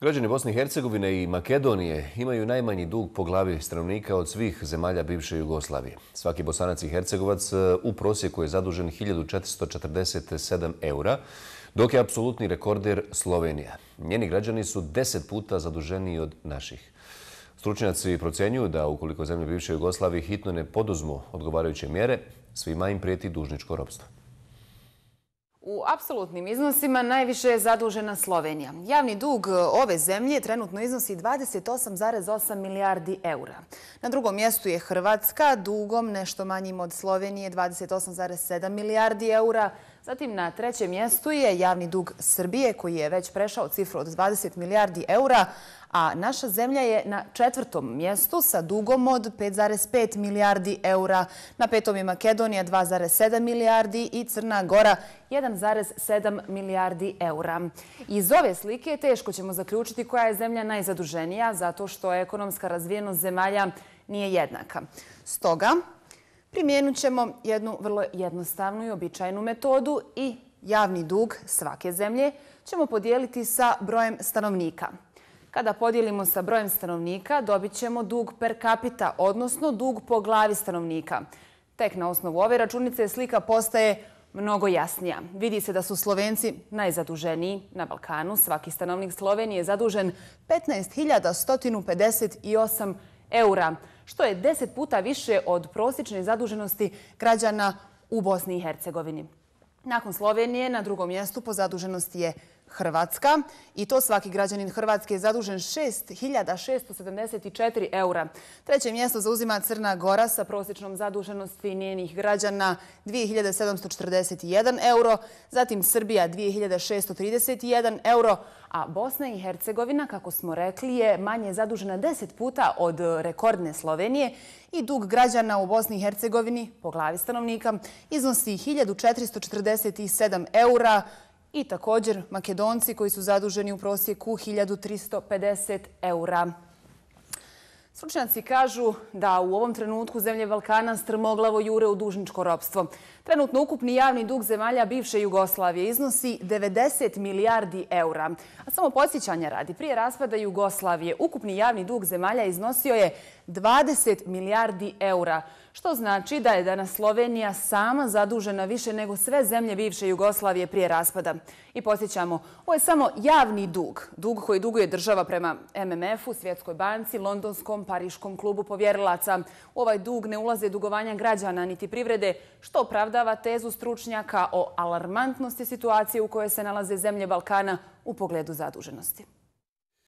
Građani Bosne i Hercegovine i Makedonije imaju najmanji dug po glavi stanovnika od svih zemalja bivše Jugoslavije. Svaki bosanac i hercegovac e, u prosjeku je zadužen 1447 eura, dok je apsolutni rekorder Slovenija. Njeni građani su deset puta zaduženi od naših. Stručnjaci procenjuju da ukoliko zemlje bivše Jugoslavije hitno ne poduzmu odgovarajuće mjere, svima im prijeti dužničko robstvo. U apsolutnim iznosima najviše je zadužena Slovenija. Javni dug e, ove zemlje trenutno iznosi 28,8 milijardi eura. Na drugom mjestu je Hrvatska, dugom nešto manjim od Slovenije 28,7 milijardi eura, Zatim na trećem mjestu je javni dug Srbije koji je već prešao cifru od 20 milijardi eura, a naša zemlja je na četvrtom mjestu sa dugom od 5,5 milijardi eura. Na petom je Makedonija 2,7 milijardi i Crna Gora 1,7 milijardi eura. Iz ove slike teško ćemo zaključiti koja je zemlja najzaduženija zato što je ekonomska razvijenost zemalja nije jednaka. Stoga, primjenut ćemo jednu vrlo jednostavnu i običajnu metodu i javni dug svake zemlje ćemo podijeliti sa brojem stanovnika. Kada podijelimo sa brojem stanovnika, dobit ćemo dug per capita, odnosno dug po glavi stanovnika. Tek na osnovu ove računice slika postaje mnogo jasnija. Vidi se da su Slovenci najzaduženiji na Balkanu. Svaki stanovnik Slovenije je zadužen 15.158 eura što je 10 puta više od prosječne zaduženosti građana u Bosni i Hercegovini. Nakon Slovenije na drugom mjestu po zaduženosti je Hrvatska i to svaki građanin Hrvatske je zadužen 6.674 eura. Treće mjesto zauzima Crna Gora sa prosječnom zaduženosti njenih građana 2.741 euro, zatim Srbija 2.631 euro, a Bosna i Hercegovina, kako smo rekli, je manje zadužena 10 puta od rekordne Slovenije i dug građana u Bosni i Hercegovini po glavi stanovnika iznosi 1447 eura i također makedonci koji su zaduženi u prosjeku 1350 eura. Stručnjaci kažu da u ovom trenutku zemlje Balkana strmoglavo jure u dužničko ropstvo. Trenutno ukupni javni dug zemalja bivše Jugoslavije iznosi 90 milijardi eura. A samo posjećanja radi, prije raspada Jugoslavije ukupni javni dug zemalja iznosio je 20 milijardi eura, što znači da je danas Slovenija sama zadužena više nego sve zemlje bivše Jugoslavije prije raspada. I posjećamo, ovo je samo javni dug, dug koji duguje država prema MMF-u, Svjetskoj banci, Londonskom, Pariškom klubu povjerilaca. U ovaj dug ne ulaze dugovanja građana niti privrede, što opravdava tezu stručnjaka o alarmantnosti situacije u kojoj se nalaze zemlje Balkana u pogledu zaduženosti.